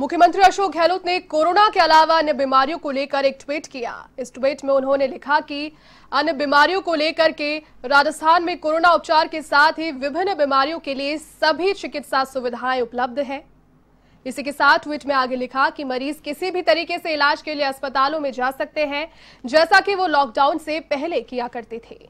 मुख्यमंत्री अशोक गहलोत ने कोरोना के अलावा अन्य बीमारियों को लेकर एक ट्वीट किया इस ट्वीट में उन्होंने लिखा कि अन्य बीमारियों को लेकर के राजस्थान में कोरोना उपचार के साथ ही विभिन्न बीमारियों के लिए सभी चिकित्सा सुविधाएं उपलब्ध हैं इसी के साथ ट्वीट में आगे लिखा कि मरीज किसी भी तरीके से इलाज के लिए अस्पतालों में जा सकते हैं जैसा कि वो लॉकडाउन से पहले किया करते थे